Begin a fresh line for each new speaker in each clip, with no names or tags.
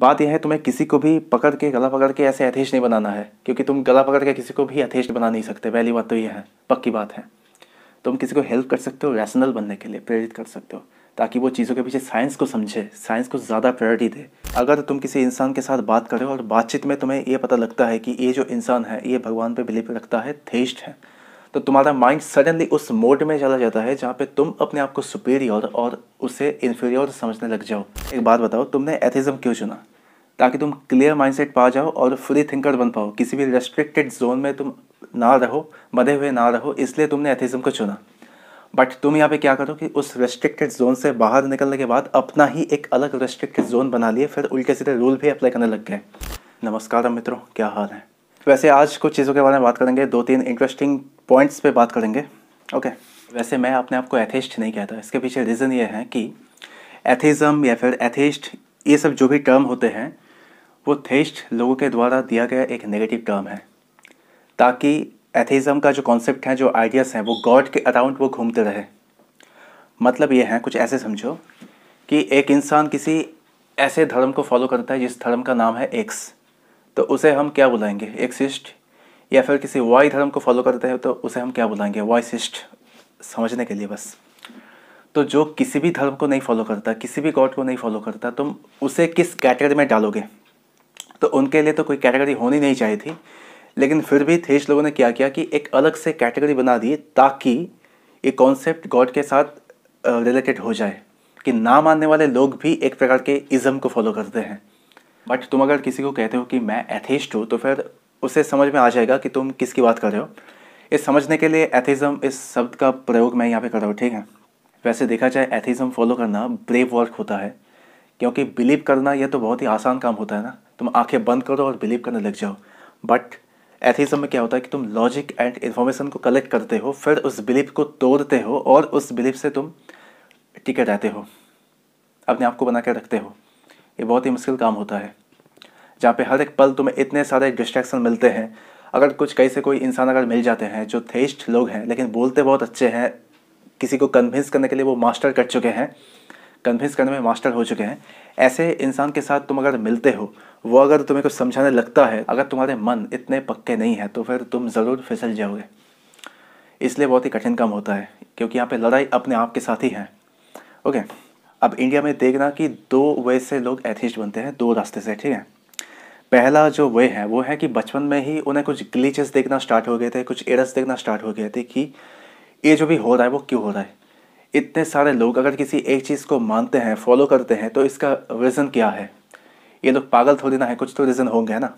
बात यह है तुम्हें किसी को भी पकड़ के गला पकड़ के ऐसे अथेश नहीं बनाना है क्योंकि तुम गला पकड़ के किसी को भी अथेश बना नहीं सकते पहली बात तो यह है पक्की बात है तुम किसी को हेल्प कर सकते हो रैशनल बनने के लिए प्रेरित कर सकते हो ताकि वो चीज़ों के पीछे साइंस को समझे साइंस को ज़्यादा प्रायोरिटी दे अगर तुम किसी इंसान के साथ बात करो और बातचीत में तुम्हें ये पता लगता है कि ये जो इंसान है ये भगवान पर बिलीव रखता है थेस्ट है तो तुम्हारा माइंड सडनली उस मोड में चला जाता है जहाँ पे तुम अपने आप को सुपीरियर और उसे इन्फीरियर समझने लग जाओ एक बात बताओ तुमने एथिज्म क्यों चुना ताकि तुम क्लियर माइंडसेट पा जाओ और फ्री थिंकर बन पाओ किसी भी रेस्ट्रिक्टेड जोन में तुम ना रहो बधे हुए ना रहो इसलिए तुमने एथिज्म को चुना बट तुम यहाँ पे क्या करो कि उस रेस्ट्रिक्टेड जोन से बाहर निकलने के बाद अपना ही एक अलग रेस्ट्रिक्टेड जोन बना लिए फिर उल्टे सीधे रूल भी अप्लाई करने लग गए नमस्कार मित्रों क्या हाल है वैसे आज कुछ चीज़ों के बारे में बात करेंगे दो तीन इंटरेस्टिंग पॉइंट्स पे बात करेंगे ओके okay. वैसे मैं अपने आप को एथेस्ट नहीं कहता इसके पीछे रीज़न ये है कि एथिज़म या फिर एथेस्ट ये सब जो भी टर्म होते हैं वो थेस्ट लोगों के द्वारा दिया गया एक नेगेटिव टर्म है ताकि एथिज़म का जो कॉन्सेप्ट है जो आइडियाज़ हैं वो गॉड के अराउंड वो घूमते रहे मतलब ये है कुछ ऐसे समझो कि एक इंसान किसी ऐसे धर्म को फॉलो करता है जिस धर्म का नाम है एक्स तो उसे हम क्या बुलाएंगे एक्सिस्ट या फिर किसी वाई धर्म को फॉलो करते हैं तो उसे हम क्या बुलाएंगे वाइसिस्ट समझने के लिए बस तो जो किसी भी धर्म को नहीं फॉलो करता किसी भी गॉड को नहीं फॉलो करता तुम उसे किस कैटेगरी में डालोगे तो उनके लिए तो कोई कैटेगरी होनी नहीं चाहिए थी लेकिन फिर भी थेज लोगों ने क्या किया कि एक अलग से कैटेगरी बना दी ताकि ये कॉन्सेप्ट गॉड के साथ रिलेटेड हो जाए कि ना मानने वाले लोग भी एक प्रकार के इज़म को फॉलो करते हैं बट तुम अगर किसी को कहते हो कि मैं एथेस्ट हूँ तो फिर उसे समझ में आ जाएगा कि तुम किसकी बात कर रहे हो ये समझने के लिए एथिज्म इस शब्द का प्रयोग मैं यहाँ पे कर रहा हूँ ठीक है वैसे देखा जाए एथिज्म फॉलो करना ब्रेव वर्क होता है क्योंकि बिलीव करना यह तो बहुत ही आसान काम होता है ना तुम आंखें बंद करो और बिलीव करने लग जाओ बट एथिज्म में क्या होता है कि तुम लॉजिक एंड इन्फॉर्मेशन को कलेक्ट करते हो फिर उस बिलीव को तोड़ते हो और उस बिलीव से तुम टिके रहते हो अपने आप को बना के रखते हो ये बहुत ही मुश्किल काम होता है जहाँ पे हर एक पल तुम्हें इतने सारे डिस्ट्रैक्शन मिलते हैं अगर कुछ कहीं से कोई इंसान अगर मिल जाते हैं जो थेस्ट लोग हैं लेकिन बोलते बहुत अच्छे हैं किसी को कन्विंस करने के लिए वो मास्टर कर चुके हैं कन्विंस करने में मास्टर हो चुके हैं ऐसे इंसान के साथ तुम अगर मिलते हो वो अगर तुम्हें कुछ समझाने लगता है अगर तुम्हारे मन इतने पक्के नहीं हैं तो फिर तुम ज़रूर फिसल जाओगे इसलिए बहुत ही कठिन काम होता है क्योंकि यहाँ पे लड़ाई अपने आप के साथ ही है ओके अब इंडिया में देखना कि दो वे से लोग एथिस्ट बनते हैं दो रास्ते से ठीक है पहला जो वे है वो है कि बचपन में ही उन्हें कुछ ग्लीचेस देखना स्टार्ट हो गए थे कुछ एरर्स देखना स्टार्ट हो गए थे कि ये जो भी हो रहा है वो क्यों हो रहा है इतने सारे लोग अगर किसी एक चीज़ को मानते हैं फॉलो करते हैं तो इसका रीज़न क्या है ये लोग पागल थोड़ी ना है कुछ तो रीज़न होंगे है ना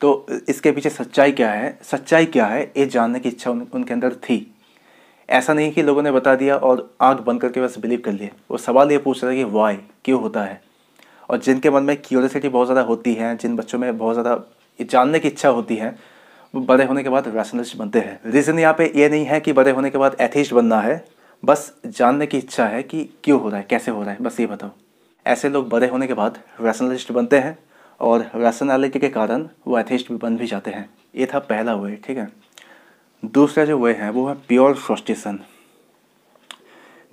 तो इसके पीछे सच्चाई क्या है सच्चाई क्या है ये जानने की इच्छा उन, उनके अंदर थी ऐसा नहीं कि लोगों ने बता दिया और आँख बंद करके बस बिलीव कर लिए वो सवाल ये पूछ रहा है कि वाई क्यों होता है और जिनके मन में क्यूरसिटी बहुत ज़्यादा होती है जिन बच्चों में बहुत ज़्यादा जानने की इच्छा होती है वो बड़े होने के बाद रैशनलिस्ट बनते हैं रीज़न यहाँ पे ये नहीं है कि बड़े होने के बाद एथिस्ट बनना है बस जानने की इच्छा है कि क्यों हो रहा है कैसे हो रहा है बस ये बताओ ऐसे लोग बड़े होने के बाद रैशनलिस्ट बनते हैं और रैशनैलिटी के कारण वो एथिस्ट भी बन भी जाते हैं ये था पहला वे ठीक है दूसरा जो वे है वो है प्योर फ्रस्टेशन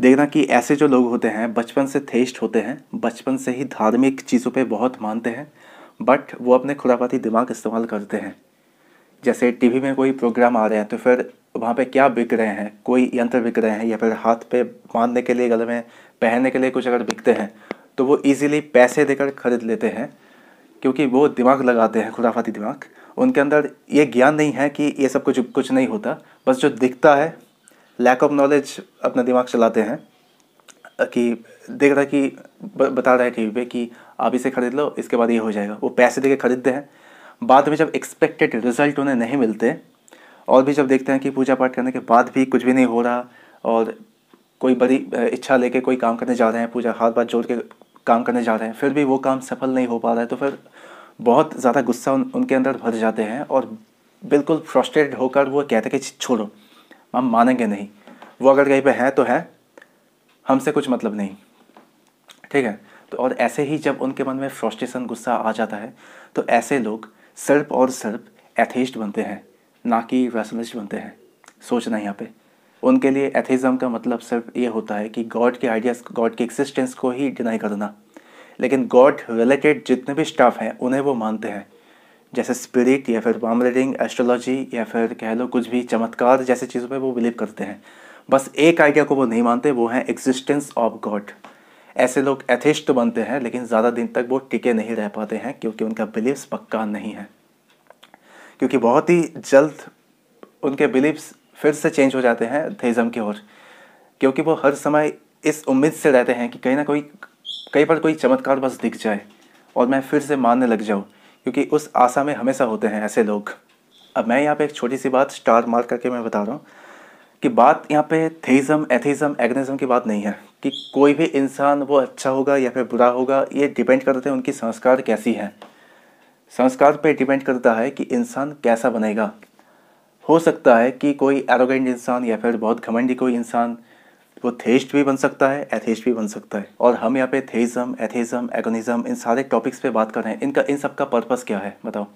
देखना कि ऐसे जो लोग होते हैं बचपन से थेस्ट होते हैं बचपन से ही धार्मिक चीज़ों पे बहुत मानते हैं बट वो अपने खुरापाती दिमाग इस्तेमाल करते हैं जैसे टीवी में कोई प्रोग्राम आ रहे हैं तो फिर वहाँ पे क्या बिक रहे हैं कोई यंत्र बिक रहे हैं या फिर हाथ पे बांधने के लिए गले में पहनने के लिए कुछ अगर बिकते हैं तो वो इजीली पैसे देकर ख़रीद लेते हैं क्योंकि वो दिमाग लगाते हैं खुराफाती दिमाग उनके अंदर ये ज्ञान नहीं है कि ये सब कुछ कुछ नहीं होता बस जो दिखता है लैक ऑफ नॉलेज अपना दिमाग चलाते हैं कि देख रहा है कि बता रहा है टी वी पे कि आप इसे ख़रीद लो इसके बाद ये हो जाएगा वो पैसे दे के ख़रीदते हैं बाद में जब एक्सपेक्टेड रिजल्ट उन्हें नहीं मिलते और भी जब देखते हैं कि पूजा पाठ करने के बाद भी कुछ भी नहीं हो रहा और कोई बड़ी इच्छा लेके कोई काम करने जा रहे हैं पूजा हाथ बात जोड़ के काम करने जा रहे हैं फिर भी वो काम सफल नहीं हो पा रहा है तो फिर बहुत ज़्यादा गुस्सा उन, उनके अंदर भर जाते हैं और बिल्कुल फ्रस्ट्रेट होकर वो कहते हैं कि छोड़ो हम मानेंगे नहीं वो अगर कहीं पे हैं तो है हमसे कुछ मतलब नहीं ठीक है तो और ऐसे ही जब उनके मन में फ्रस्ट्रेशन गुस्सा आ जाता है तो ऐसे लोग सिर्फ और सिर्फ एथेस्ट बनते हैं ना कि रैशनलिस्ट बनते हैं सोचना यहाँ पे उनके लिए एथिज़म का मतलब सिर्फ ये होता है कि गॉड के आइडियाज़ गॉड के एग्जिस्टेंस को ही डिनाई करना लेकिन गॉड रिलेटेड जितने भी स्टाफ हैं उन्हें वो मानते हैं जैसे स्पिरिट या फिर बाम रीडिंग एस्ट्रोलॉजी या फिर कह लो कुछ भी चमत्कार जैसी चीज़ों पे वो बिलीव करते हैं बस एक आइडिया को वो नहीं मानते वो हैं एग्जिस्टेंस ऑफ गॉड ऐसे लोग एथिस्ट बनते हैं लेकिन ज़्यादा दिन तक वो टिके नहीं रह पाते हैं क्योंकि उनका बिलीव्स पक्का नहीं है क्योंकि बहुत ही जल्द उनके बिलीव्स फिर से चेंज हो जाते हैं थेज़म की ओर क्योंकि वो हर समय इस उम्मीद से रहते हैं कि कहीं ना कोई कहीं पर कोई चमत्कार बस दिख जाए और मैं फिर से मानने लग जाऊँ क्योंकि उस आशा में हमेशा होते हैं ऐसे लोग अब मैं यहाँ पे एक छोटी सी बात स्टार मार्क करके मैं बता रहा हूँ कि बात यहाँ पे थेइज्म एथिज्म एग्निज्म की बात नहीं है कि कोई भी इंसान वो अच्छा होगा या फिर बुरा होगा ये डिपेंड करते हैं उनकी संस्कार कैसी है संस्कार पे डिपेंड करता है कि इंसान कैसा बनेगा हो सकता है कि कोई एरोगेंट इंसान या फिर बहुत घमंडी कोई इंसान वो थेस्ट भी बन सकता है एथेस्ट भी बन सकता है और हम यहाँ पे थेइज्म एथेज्म एगोनिज्म इन सारे टॉपिक्स पे बात कर रहे हैं इनका इन सब का पर्पस क्या है बताओ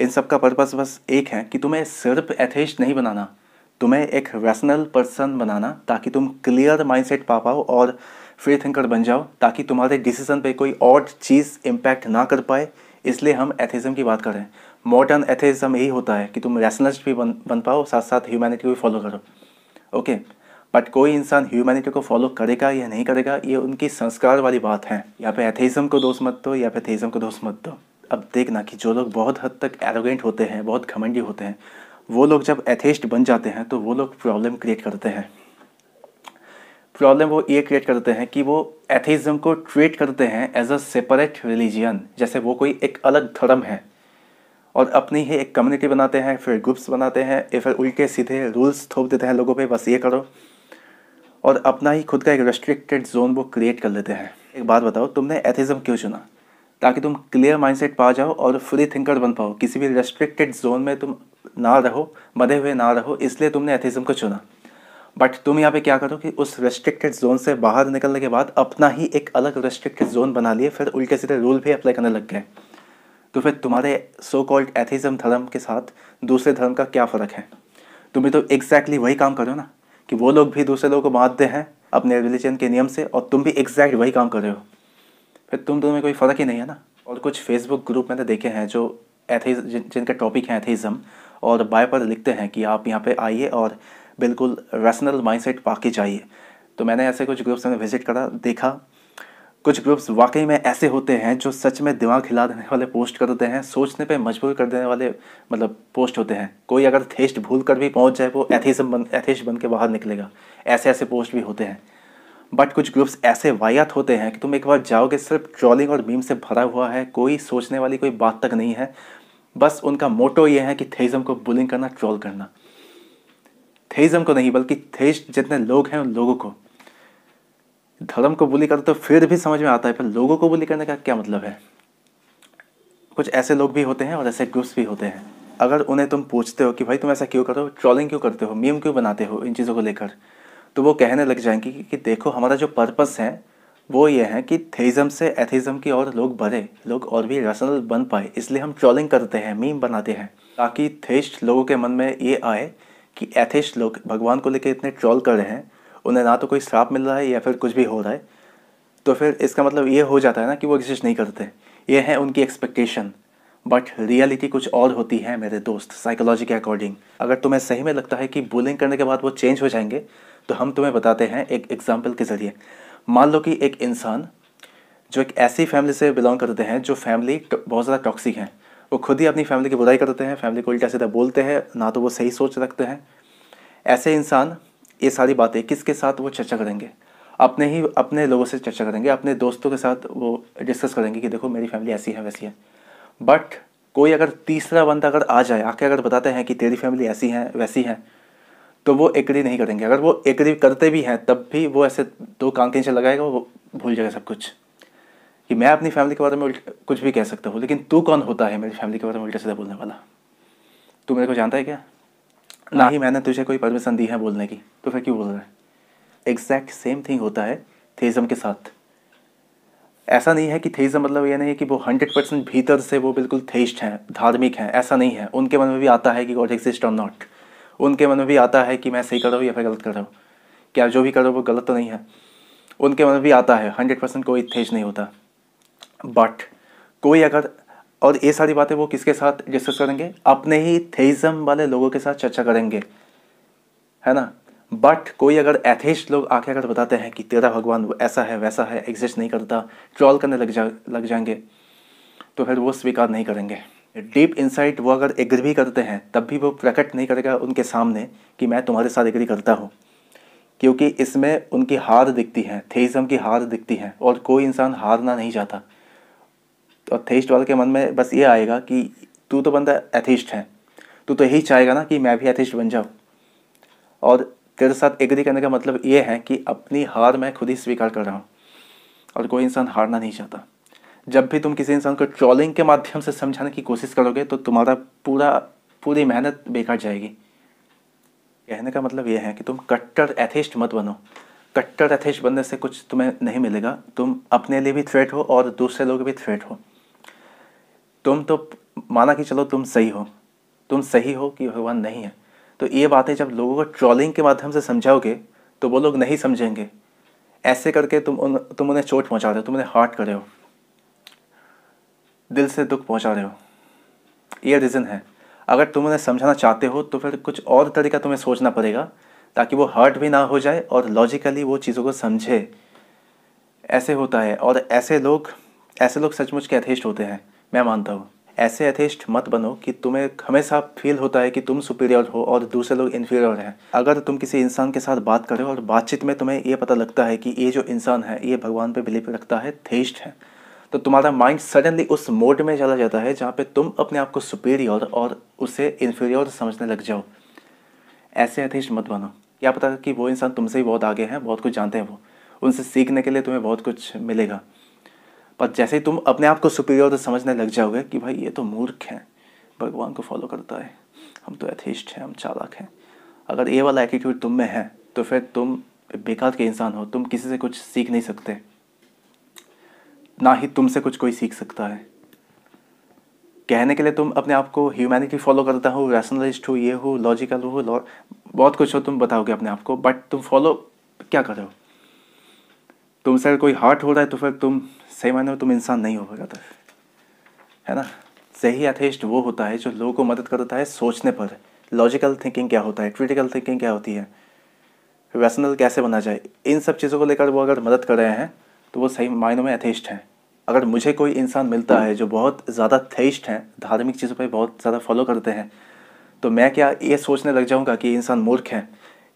इन सब का पर्पस बस एक है कि तुम्हें सिर्फ एथेस्ट नहीं बनाना तुम्हें एक रैशनल पर्सन बनाना ताकि तुम क्लियर माइंडसेट पा पाओ और फ्री थिंकर बन जाओ ताकि तुम्हारे डिसीजन पे कोई और चीज़ इम्पैक्ट ना कर पाए इसलिए हम एथिज्म की बात करें मॉडर्न एथिज्म यही होता है कि तुम रैशनलिस्ट भी बन बन पाओ साथ साथ ह्यूमैनिटी भी फॉलो करो ओके बट कोई इंसान ह्यूमैनिटी को फॉलो करेगा या नहीं करेगा ये उनकी संस्कार वाली बात है या पे एथिज्म को दोष मत दो या पे एथिज्म को दोष मत दो अब देखना कि जो लोग बहुत हद तक एरोगेंट होते हैं बहुत घमंडी होते हैं वो लोग जब एथेस्ट बन जाते हैं तो वो लोग प्रॉब्लम क्रिएट करते हैं प्रॉब्लम वो ये क्रिएट करते हैं कि वो एथिज्म को ट्रीट करते हैं एज अ सेपरेट रिलीजियन जैसे वो कोई एक अलग धर्म है और अपनी ही एक कम्युनिटी बनाते हैं फिर ग्रुप्स बनाते हैं या फिर उल्टे सीधे रूल्स थोप देते हैं लोगों पे बस ये करो और अपना ही खुद का एक रेस्ट्रिक्टेड जोन वो क्रिएट कर लेते हैं एक बात बताओ तुमने एथिज्म क्यों चुना ताकि तुम क्लियर माइंडसेट पा जाओ और फ्री थिंकर बन पाओ किसी भी रेस्ट्रिक्टेड जोन में तुम ना रहो बधे हुए ना रहो इसलिए तुमने एथिज्म को चुना बट तुम यहाँ पे क्या करो कि उस रेस्ट्रिक्टेड जोन से बाहर निकलने के बाद अपना ही एक अलग रेस्ट्रिक्टेड जोन बना लिए फिर उल्टे सीधे रूल भी अप्लाई करने लग गए तो फिर तुम्हारे सो कॉल्ड एथिज्म धर्म के साथ दूसरे धर्म का क्या फ़र्क है तुम्हें तो एग्जैक्टली वही काम करो ना कि वो लोग भी दूसरे लोगों को दे हैं अपने रिलीजन के नियम से और तुम भी एग्जैक्ट वही काम कर रहे हो फिर तुम दोनों में कोई फ़र्क ही नहीं है ना और कुछ फेसबुक ग्रुप मैंने देखे हैं जो एथेज जिन, जिनका टॉपिक है एथेज़म और बाय पर लिखते हैं कि आप यहाँ पे आइए और बिल्कुल रैशनल माइंडसेट के जाइए तो मैंने ऐसे कुछ ग्रुप्स में विज़िट करा देखा कुछ ग्रुप्स वाकई में ऐसे होते हैं जो सच में दिमाग हिला देने वाले पोस्ट करते हैं सोचने पे मजबूर कर देने वाले मतलब पोस्ट होते हैं कोई अगर थेस्ट भूल कर भी पहुंच जाए वो एथिज्म बन एथिस्ट बन के बाहर निकलेगा ऐसे ऐसे पोस्ट भी होते हैं बट कुछ ग्रुप्स ऐसे वायत होते हैं कि तुम एक बार जाओगे सिर्फ ट्रॉलिंग और मीम से भरा हुआ है कोई सोचने वाली कोई बात तक नहीं है बस उनका मोटो ये है कि थेइज्म को बुलिंग करना ट्रोल करना थेइज्म को नहीं बल्कि थेज जितने लोग हैं उन लोगों को धर्म को बुली करो तो फिर भी समझ में आता है पर लोगों को बुली करने का क्या मतलब है कुछ ऐसे लोग भी होते हैं और ऐसे ग्रुप्स भी होते हैं अगर उन्हें तुम पूछते हो कि भाई तुम ऐसा क्यों करो ट्रॉलिंग क्यों करते हो मीम क्यों बनाते हो इन चीज़ों को लेकर तो वो कहने लग जाएंगे कि, कि देखो हमारा जो पर्पस है वो ये है कि थेइज़म से एथिज़म की ओर लोग बढ़े लोग और भी रैशनल बन पाए इसलिए हम ट्रॉलिंग करते हैं मीम बनाते हैं ताकि थेस्ट लोगों के मन में ये आए कि एथिस्ट लोग भगवान को लेकर इतने ट्रॉल कर रहे हैं उन्हें ना तो कोई श्राप मिल रहा है या फिर कुछ भी हो रहा है तो फिर इसका मतलब ये हो जाता है ना कि वो एग्जिस्ट नहीं करते ये है उनकी एक्सपेक्टेशन बट रियलिटी कुछ और होती है मेरे दोस्त साइकोलॉजी के अकॉर्डिंग अगर तुम्हें सही में लगता है कि बुलिंग करने के बाद वो चेंज हो जाएंगे तो हम तुम्हें बताते हैं एक एग्ज़ाम्पल के ज़रिए मान लो कि एक इंसान जो एक ऐसी फैमिली से बिलोंग करते हैं जो फैमिली बहुत ज़्यादा टॉक्सिक हैं वो खुद ही अपनी फैमिली की बुराई करते हैं फैमिली को उल्टा सीधा बोलते हैं ना तो वो सही सोच रखते हैं ऐसे इंसान ये सारी बातें किसके साथ वो चर्चा करेंगे अपने ही अपने लोगों से चर्चा करेंगे अपने दोस्तों के साथ वो डिस्कस करेंगे कि देखो मेरी फैमिली ऐसी है वैसी है बट कोई अगर तीसरा बंदा अगर आ जाए आके अगर बताते हैं कि तेरी फैमिली ऐसी है वैसी है तो वो एग्री नहीं करेंगे अगर वो एग्री करते भी हैं तब भी वो ऐसे दो कान के नीचे लगाएगा वो भूल जाएगा सब कुछ कि मैं अपनी फैमिली के बारे में कुछ भी कह सकता हूँ लेकिन तू कौन होता है मेरी फैमिली के बारे में उल्टा सीधा बोलने वाला तू मेरे को जानता है क्या ना हाँ। ही मैंने तुझे कोई परमिशन दी है बोलने की तो फिर क्यों बोल रहा है एग्जैक्ट सेम थिंग होता है थेज़म के साथ ऐसा नहीं है कि थेइज्म मतलब ये नहीं है कि वो हंड्रेड परसेंट भीतर से वो बिल्कुल थेइस्ट हैं धार्मिक हैं ऐसा नहीं है उनके मन में भी आता है कि गॉड एग्जिस्ट और नॉट उनके मन में भी आता है कि मैं सही कर रहा हूँ या फिर गलत कर रहा हूँ क्या जो भी कर रहा हूँ वो गलत तो नहीं है उनके मन में भी आता है हंड्रेड परसेंट कोई थेज नहीं होता बट कोई अगर और ये सारी बातें वो किसके साथ डिस्कस करेंगे अपने ही थेइज्म वाले लोगों के साथ चर्चा करेंगे है ना बट कोई अगर एथेस्ट लोग आके अगर बताते हैं कि तेरा भगवान ऐसा है वैसा है एग्जिस्ट नहीं करता ट्रॉल करने लग जा लग जाएंगे तो फिर वो स्वीकार नहीं करेंगे डीप इनसाइट वो अगर एग्री भी करते हैं तब भी वो प्रकट नहीं करेगा उनके सामने कि मैं तुम्हारे साथ एग्री करता हूँ क्योंकि इसमें उनकी हार दिखती है थेइज्म की हार दिखती है और कोई इंसान हारना नहीं चाहता और थेइस्ट वाले के मन में बस ये आएगा कि तू तो बंदा एथिस्ट है तू तो यही चाहेगा ना कि मैं भी एथिस्ट बन जाऊँ और तेरे साथ एग्री करने का मतलब ये है कि अपनी हार मैं खुद ही स्वीकार कर रहा हूँ और कोई इंसान हारना नहीं चाहता जब भी तुम किसी इंसान को ट्रॉलिंग के माध्यम से समझाने की कोशिश करोगे तो तुम्हारा पूरा पूरी मेहनत बेकार जाएगी कहने का मतलब यह है कि तुम कट्टर एथिस्ट मत बनो कट्टर एथिस्ट बनने से कुछ तुम्हें नहीं मिलेगा तुम अपने लिए भी थ्रेट हो और दूसरे लोग भी थ्रेट हो तुम तो माना कि चलो तुम सही हो तुम सही हो कि भगवान नहीं है तो ये बातें जब लोगों को ट्रॉलिंग के माध्यम से समझाओगे तो वो लोग नहीं समझेंगे ऐसे करके तुम उन तुम उन्हें चोट पहुँचा रहे हो तुम उन्हें हार्ट कर रहे हो दिल से दुख पहुंचा रहे हो ये रीज़न है अगर तुम उन्हें समझाना चाहते हो तो फिर कुछ और तरीका तुम्हें सोचना पड़ेगा ताकि वो हर्ट भी ना हो जाए और लॉजिकली वो चीज़ों को समझे ऐसे होता है और ऐसे लोग ऐसे लोग सचमुच के अथेस्ट होते हैं मैं मानता हूँ ऐसे अथेस्ट मत बनो कि तुम्हें हमेशा फील होता है कि तुम सुपीरियर हो और दूसरे लोग इन्फीरियर हैं अगर तुम किसी इंसान के साथ बात करो और बातचीत में तुम्हें ये पता लगता है कि ये जो इंसान है ये भगवान पे बिलीव रखता है थेस्ट है तो तुम्हारा माइंड सडनली उस मोड में चला जाता है जहाँ पे तुम अपने आप को सुपीरियर और उसे इन्फीरियर समझने लग जाओ ऐसे अथीस्ट मत बनो क्या पता कि वो इंसान तुमसे ही बहुत आगे हैं बहुत कुछ जानते हैं वो उनसे सीखने के लिए तुम्हें बहुत कुछ मिलेगा पर जैसे ही तुम अपने आप को सुपीरियर समझने लग जाओगे कि भाई ये तो मूर्ख हैं भगवान को फॉलो करता है हम तो एथिस्ट हैं हम चालाक हैं अगर ये वाला एटीट्यूड तुम में है तो फिर तुम बेकार के इंसान हो तुम किसी से कुछ सीख नहीं सकते ना ही तुमसे कुछ कोई सीख सकता है कहने के लिए तुम अपने आप को ह्यूमैनिटी फॉलो करता हो रैशनलिस्ट हो ये हो लॉजिकल हो लॉ बहुत कुछ हो तुम बताओगे अपने आप को बट तुम फॉलो क्या कर रहे हो तुमसे अगर कोई हार्ट हो रहा है तो फिर तुम सही माने हो तुम इंसान नहीं हो पाता है ना सही एथेस्ट वो होता है जो लोगों को मदद करता है सोचने पर लॉजिकल थिंकिंग क्या होता है क्रिटिकल थिंकिंग क्या होती है रैशनल कैसे बना जाए इन सब चीज़ों को लेकर वो अगर मदद कर रहे हैं तो वो सही मायनों में एथेइस्ट हैं अगर मुझे कोई इंसान मिलता है जो बहुत ज़्यादा थेष्ट हैं धार्मिक चीज़ों पर बहुत ज़्यादा फॉलो करते हैं तो मैं क्या ये सोचने लग जाऊँगा कि इंसान मूर्ख हैं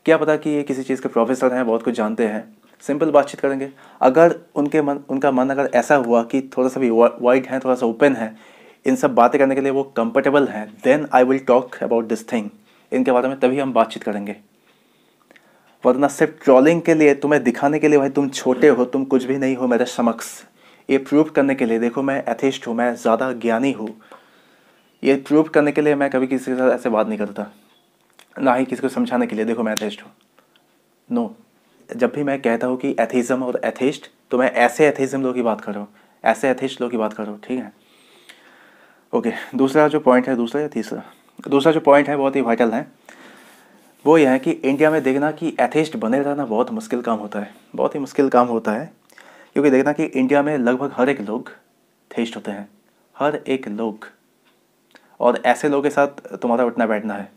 क्या पता कि ये किसी चीज़ के प्रोफेसर हैं बहुत कुछ जानते हैं सिंपल बातचीत करेंगे अगर उनके मन उनका मन अगर ऐसा हुआ कि थोड़ा सा भी वाइड है थोड़ा सा ओपन है इन सब बातें करने के लिए वो कंफर्टेबल हैं then I will talk about this thing इनके बारे में तभी हम बातचीत करेंगे वरना सिर्फ ट्रॉलिंग के लिए तुम्हें दिखाने के लिए भाई तुम छोटे हो तुम कुछ भी नहीं हो मेरे समक्ष ये प्रूव करने के लिए देखो मैं एथिस्ट हूँ मैं ज़्यादा ज्ञानी हूँ ये प्रूव करने के लिए मैं कभी किसी के साथ ऐसे बात नहीं करता ना ही किसी को समझाने के लिए देखो मैं एथिस्ट हूँ नो जब भी मैं कहता हूँ कि एथिज्म और एथिस्ट तो मैं ऐसे एथिज्म लोग की बात कर रहा हूँ ऐसे एथिस्ट लोग की बात कर रहा हूँ ठीक है ओके दूसरा जो पॉइंट है दूसरा या तीसरा दूसरा जो पॉइंट है बहुत ही वाइटल है वो यह है कि इंडिया में देखना कि एथेस्ट बने रहना बहुत मुश्किल काम होता है बहुत ही मुश्किल काम होता है क्योंकि देखना कि इंडिया में लगभग हर एक लोग थेस्ट होते हैं हर एक लोग और ऐसे लोगों के साथ तुम्हारा उठना बैठना है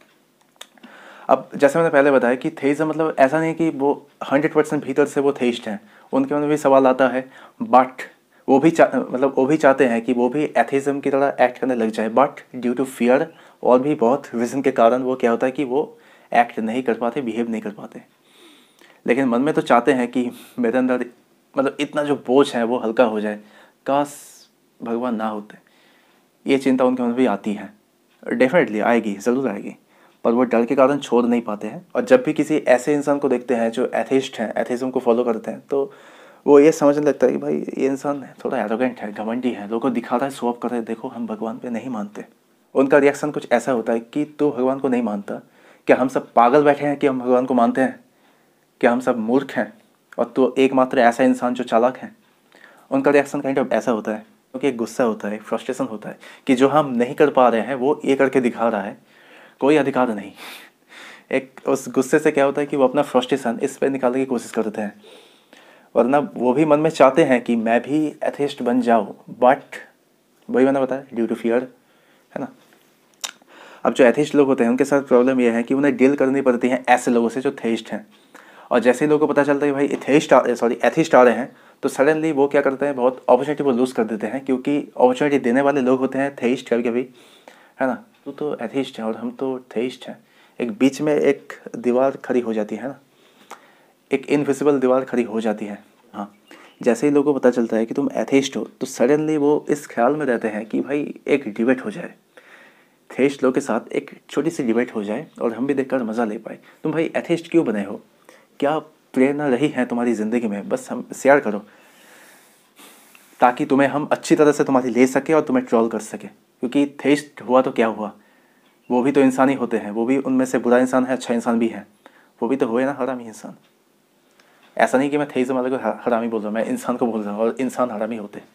अब जैसे मैंने पहले बताया कि थेइज्म मतलब ऐसा नहीं कि वो हंड्रेड परसेंट भीतर से वो थेस्ट हैं उनके मन में भी सवाल आता है बट वो भी मतलब वो भी चाहते हैं कि वो भी एथिज्म की तरह एक्ट करने लग जाए बट ड्यू टू फियर और भी बहुत रीज़न के कारण वो क्या होता है कि वो एक्ट नहीं कर पाते बिहेव नहीं कर पाते लेकिन मन में तो चाहते हैं कि मेरे अंदर मतलब इतना जो बोझ है वो हल्का हो जाए काश भगवान ना होते ये चिंता उनके मन में भी आती है डेफिनेटली आएगी ज़रूर आएगी पर वो डर के कारण छोड़ नहीं पाते हैं और जब भी किसी ऐसे इंसान को देखते हैं जो एथिस्ट हैं एथिज्म को फॉलो करते हैं तो वो ये समझने लगता है कि भाई ये इंसान थोड़ा एरोगेंट है घमंडी है लोगों को दिखा रहा है सोअप ऑफ कर है देखो हम भगवान पे नहीं मानते उनका रिएक्शन कुछ ऐसा होता है कि तू भगवान को नहीं मानता क्या हम सब पागल बैठे हैं कि हम भगवान को मानते हैं क्या हम सब मूर्ख हैं और तो एकमात्र ऐसा इंसान जो चालाक है उनका रिएक्शन काइंड ऑफ ऐसा होता है क्योंकि एक गुस्सा होता है फ्रस्ट्रेशन होता है कि जो हम नहीं कर पा रहे हैं वो ये करके दिखा रहा है कोई अधिकार नहीं एक उस गुस्से से क्या होता है कि वो अपना फ्रस्ट्रेशन इस पर निकालने की कोशिश करते हैं वरना वो भी मन में चाहते हैं कि मैं भी एथेस्ट बन जाऊँ बट वही मैंने बताया ड्यू टू फियर है ना अब जो एथिस्ट लोग होते हैं उनके साथ प्रॉब्लम यह है कि उन्हें डील करनी पड़ती है ऐसे लोगों से जो थेस्ट हैं और जैसे ही लोगों को पता चलता है भाई थेस्ट सॉरी एथिस्ट आ रहे हैं तो सडनली वो क्या करते हैं बहुत अपॉर्चुनिटी वो लूज़ कर देते हैं क्योंकि अपॉर्चुनिटी देने वाले लोग होते हैं थेइस्ट कभी कभी है ना तो तो एथिस्ट है और हम तो थेइस्ट हैं एक बीच में एक दीवार खड़ी हो जाती है ना एक इनविजिबल दीवार खड़ी हो जाती है हाँ जैसे ही लोगों को पता चलता है कि तुम एथिस्ट हो तो सडनली वो इस ख्याल में रहते हैं कि भाई एक डिबेट हो जाए थेस्ट लोग के साथ एक छोटी सी डिबेट हो जाए और हम भी देखकर मज़ा ले पाए तुम भाई एथेस्ट क्यों बने हो क्या प्रेरणा रही है तुम्हारी ज़िंदगी में बस हम शेयर करो ताकि तुम्हें हम अच्छी तरह से तुम्हारी ले सके और तुम्हें ट्रॉल कर सके क्योंकि थेस्ट हुआ तो क्या हुआ वो भी तो इंसान ही होते हैं वो भी उनमें से बुरा इंसान है अच्छा इंसान भी है वो भी तो हुए ना हरामी इंसान ऐसा नहीं कि मैं थेज वाले को हरामी बोल रहा हूँ मैं इंसान को बोल रहा हूँ और इंसान हरामी होते हैं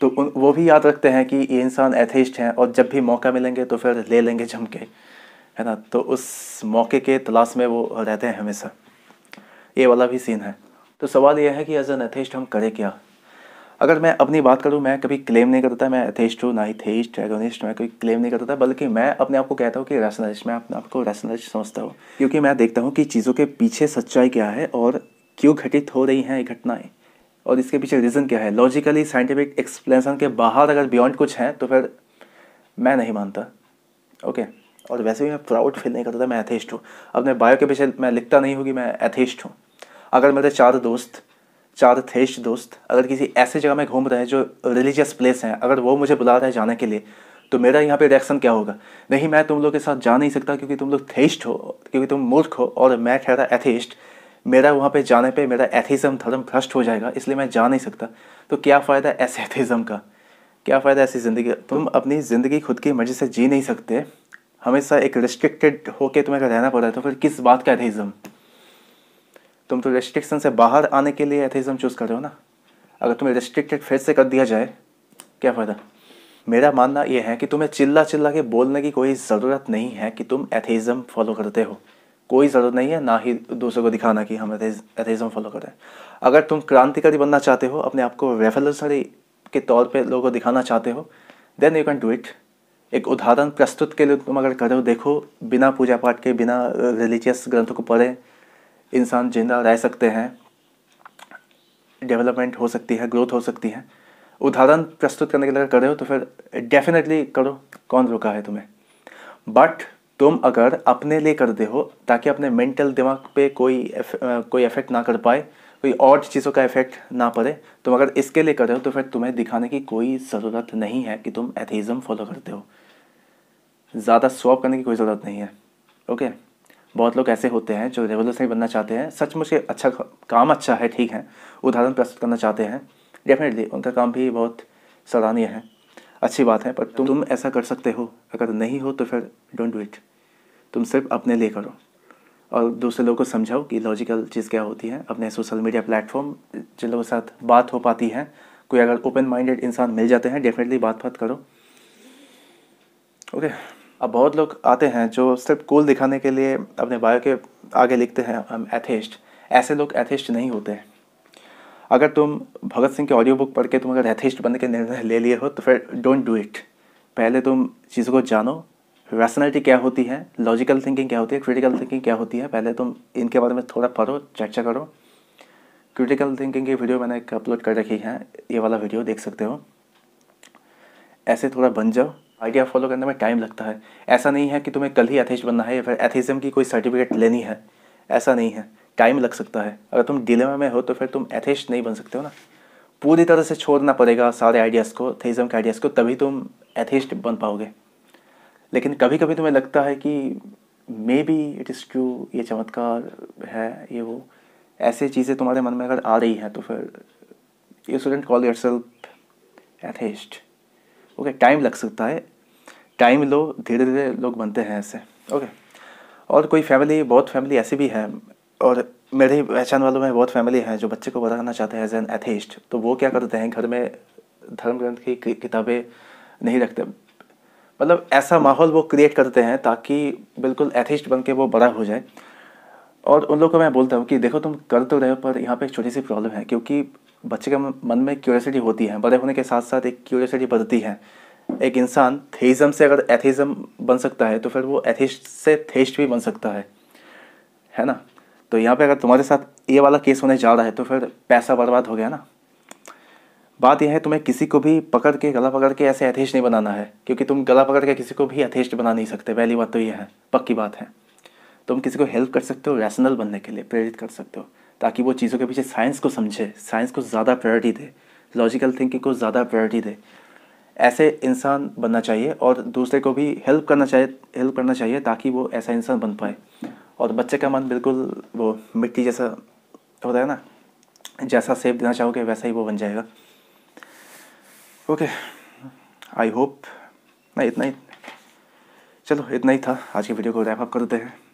तो उन वो भी याद रखते हैं कि ये इंसान एथेस्ट हैं और जब भी मौका मिलेंगे तो फिर ले लेंगे झमके है ना तो उस मौके के तलाश में वो रहते हैं हमेशा ये वाला भी सीन है तो सवाल ये है कि एज एन एथेस्ट हम करें क्या अगर मैं अपनी बात करूँ मैं कभी क्लेम नहीं करता मैं एथेस्ट हूँ ना ही थेस्ट एगोनिस्ट मैं कभी क्लेम नहीं करता बल्कि मैं अपने आप को कहता हूँ कि रैशनलिस्ट मैं अपने आप को रैशनलिस्ट समझता हूँ क्योंकि मैं देखता हूँ कि चीज़ों के पीछे सच्चाई क्या है और क्यों घटित हो रही हैं ये घटनाएं और इसके पीछे रीज़न क्या है लॉजिकली साइंटिफिक एक्सप्लेनेशन के बाहर अगर बियॉन्ड कुछ है तो फिर मैं नहीं मानता ओके okay. और वैसे भी मैं प्राउड फील नहीं करता था मैं एथेस्ट हूँ अपने बायो के पीछे मैं लिखता नहीं हूँ कि मैं एथेस्ट हूँ अगर मेरे चार दोस्त चार थेस्ट दोस्त अगर किसी ऐसी जगह में घूम रहे हैं जो रिलीजियस प्लेस हैं अगर वो मुझे बुला रहे हैं जाने के लिए तो मेरा यहाँ पे रिएक्शन क्या होगा नहीं मैं तुम लोग के साथ जा नहीं सकता क्योंकि तुम लोग थेस्ट हो क्योंकि तुम मूर्ख हो और मैं ठहरा एथेस्ट मेरा वहाँ पे जाने पे मेरा एथिज्म धर्म भ्रष्ट हो जाएगा इसलिए मैं जा नहीं सकता तो क्या फ़ायदा ऐसे एथिज़म का क्या फ़ायदा ऐसी ज़िंदगी तुम अपनी ज़िंदगी खुद की मर्ज़ी से जी नहीं सकते हमेशा एक रिस्ट्रिक्टेड होके तुम्हें रहना पड़ रहा है तो फिर किस बात का एथिज़म तुम तो रेस्ट्रिक्शन से बाहर आने के लिए एथिज़म चूज़ कर रहे हो ना अगर तुम्हें रेस्ट्रिक्टेड फिर से कर दिया जाए क्या फ़ायदा मेरा मानना यह है कि तुम्हें चिल्ला चिल्ला के बोलने की कोई ज़रूरत नहीं है कि तुम एथिज़म फॉलो करते हो कोई ज़रूरत नहीं है ना ही दूसरों को दिखाना कि हम एथेइज्म फॉलो कर रहे हैं अगर तुम क्रांतिकारी बनना चाहते हो अपने आप को रेफलसरी के तौर पर लोगों को दिखाना चाहते हो then you can do it एक उदाहरण प्रस्तुत के लिए तुम अगर करो देखो बिना पूजा पाठ के बिना रिलीजियस ग्रंथों को पढ़े इंसान जिंदा रह सकते हैं डेवलपमेंट हो सकती है ग्रोथ हो सकती है उदाहरण प्रस्तुत करने के लिए अगर कर रहे हो तो फिर डेफिनेटली करो कौन रोका है तुम्हें बट तुम अगर अपने लिए करते हो ताकि अपने मेंटल दिमाग पे कोई एफ, कोई इफेक्ट ना कर पाए कोई और चीज़ों का इफेक्ट ना पड़े तुम अगर इसके लिए कर रहे हो तो फिर तुम्हें दिखाने की कोई ज़रूरत नहीं है कि तुम एथिज़म फॉलो करते हो ज़्यादा स्वॉप करने की कोई ज़रूरत नहीं है ओके बहुत लोग ऐसे होते हैं जो रेवोल्यूशनरी बनना चाहते हैं सच मुझे अच्छा काम अच्छा है ठीक है उदाहरण प्रस्तुत करना चाहते हैं डेफिनेटली उनका काम भी बहुत सराहनीय है अच्छी बात है पर तुम तुम ऐसा कर सकते हो अगर नहीं हो तो फिर डोंट डू इट तुम सिर्फ अपने लिए करो और दूसरे लोगों को समझाओ कि लॉजिकल चीज़ क्या होती है अपने सोशल मीडिया प्लेटफॉर्म जिन लोगों के साथ बात हो पाती है कोई अगर ओपन माइंडेड इंसान मिल जाते हैं डेफिनेटली बात बात करो ओके अब बहुत लोग आते हैं जो सिर्फ कूल दिखाने के लिए अपने बायो के आगे लिखते हैं हम एथेस्ट ऐसे लोग एथेस्ट नहीं होते हैं अगर तुम भगत सिंह की ऑडियो बुक पढ़ के तुम अगर एथिस्ट बनने के निर्णय ले लिए हो तो फिर डोंट डू इट पहले तुम चीज़ों को जानो रैशनलिटी क्या होती है लॉजिकल थिंकिंग क्या होती है क्रिटिकल थिंकिंग क्या होती है पहले तुम इनके बारे में थोड़ा पढ़ो चर्चा करो क्रिटिकल थिंकिंग की वीडियो मैंने एक अपलोड कर रखी है ये वाला वीडियो देख सकते हो ऐसे थोड़ा बन जाओ आइडिया फॉलो करने में टाइम लगता है ऐसा नहीं है कि तुम्हें कल ही एथिस्ट बनना है या फिर एथिज्म की कोई सर्टिफिकेट लेनी है ऐसा नहीं है टाइम लग सकता है अगर तुम डिले में हो तो फिर तुम एथेस्ट नहीं बन सकते हो ना पूरी तरह से छोड़ना पड़ेगा सारे आइडियाज़ को थेजम के आइडियाज़ को तभी तुम एथेस्ट बन पाओगे लेकिन कभी कभी तुम्हें लगता है कि maybe it is true ये चमत्कार है ये वो ऐसे चीज़ें तुम्हारे मन में अगर आ रही हैं तो फिर you student call yourself atheist okay time लग सकता है टाइम लो धीरे धीरे लोग बनते हैं ऐसे ओके okay. और कोई फैमिली बहुत फैमिली ऐसी भी है और मेरे पहचान वालों में बहुत फैमिली हैं जो बच्चे को बताना चाहते हैं एज एन एथेस्ट तो वो क्या करते हैं घर में धर्म ग्रंथ की किताबें नहीं रखते मतलब ऐसा माहौल वो क्रिएट करते हैं ताकि बिल्कुल एथिस्ट बन के वो बड़ा हो जाए और उन लोगों को मैं बोलता हूँ कि देखो तुम कर तो रहे हो पर यहाँ पे एक छोटी सी प्रॉब्लम है क्योंकि बच्चे के मन में क्यूरियसिटी होती है बड़े होने के साथ साथ एक क्यूरियसिटी बढ़ती है एक इंसान थेइज़म से अगर एथिज्म बन सकता है तो फिर वो एथिस्ट से थेस्ट भी बन सकता है है ना तो यहाँ पे अगर तुम्हारे साथ ये वाला केस होने जा रहा है तो फिर पैसा बर्बाद हो गया ना बात यह है तुम्हें किसी को भी पकड़ के गला पकड़ के ऐसे अथेस्ट नहीं बनाना है क्योंकि तुम गला पकड़ के किसी को भी अथेस्ट बना नहीं सकते पहली बात तो यह है पक्की बात है तुम किसी को हेल्प कर सकते हो रैशनल बनने के लिए प्रेरित कर सकते हो ताकि वो चीज़ों के पीछे साइंस को समझे साइंस को ज़्यादा प्रायोरिटी दे लॉजिकल थिंकिंग को ज़्यादा प्रायोरिटी दे ऐसे इंसान बनना चाहिए और दूसरे को भी हेल्प करना चाहिए हेल्प करना चाहिए ताकि वो ऐसा इंसान बन पाए और बच्चे का मन बिल्कुल वो मिट्टी जैसा होता है ना जैसा सेब देना चाहोगे वैसा ही वो बन जाएगा ओके आई होप नहीं इतना ही चलो इतना ही था आज की वीडियो को रैप अप कर देते हैं